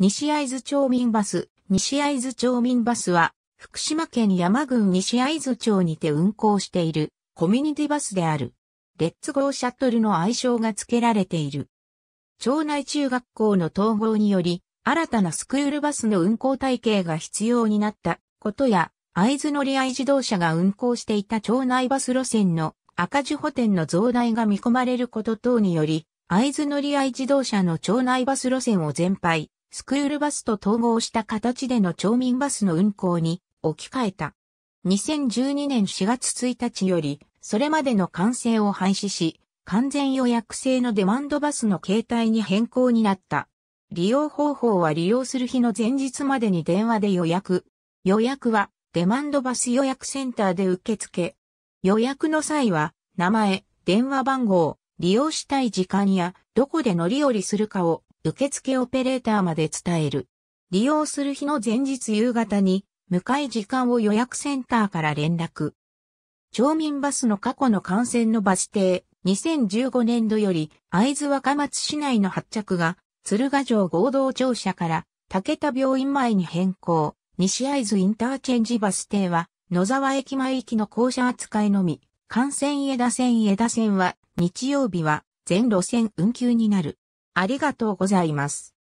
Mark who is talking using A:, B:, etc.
A: 西会津町民バス、西会津町民バスは、福島県山郡西会津町にて運行しているコミュニティバスである。レッツゴーシャトルの愛称が付けられている。町内中学校の統合により、新たなスクールバスの運行体系が必要になったことや、会津乗り合い自動車が運行していた町内バス路線の赤字補填の増大が見込まれること等により、会津乗り合い自動車の町内バス路線を全廃、スクールバスと統合した形での町民バスの運行に置き換えた。2012年4月1日より、それまでの完成を廃止し、完全予約制のデマンドバスの形態に変更になった。利用方法は利用する日の前日までに電話で予約。予約はデマンドバス予約センターで受付。予約の際は名前、電話番号、利用したい時間やどこで乗り降りするかを受付オペレーターまで伝える。利用する日の前日夕方に、向かい時間を予約センターから連絡。町民バスの過去の感染のバス停、2015年度より、会津若松市内の発着が、鶴ヶ城合同庁舎から、武田病院前に変更。西会津インターチェンジバス停は、野沢駅前行きの校舎扱いのみ、幹線枝線枝線は、日曜日は、全路線運休になる。ありがとうございます。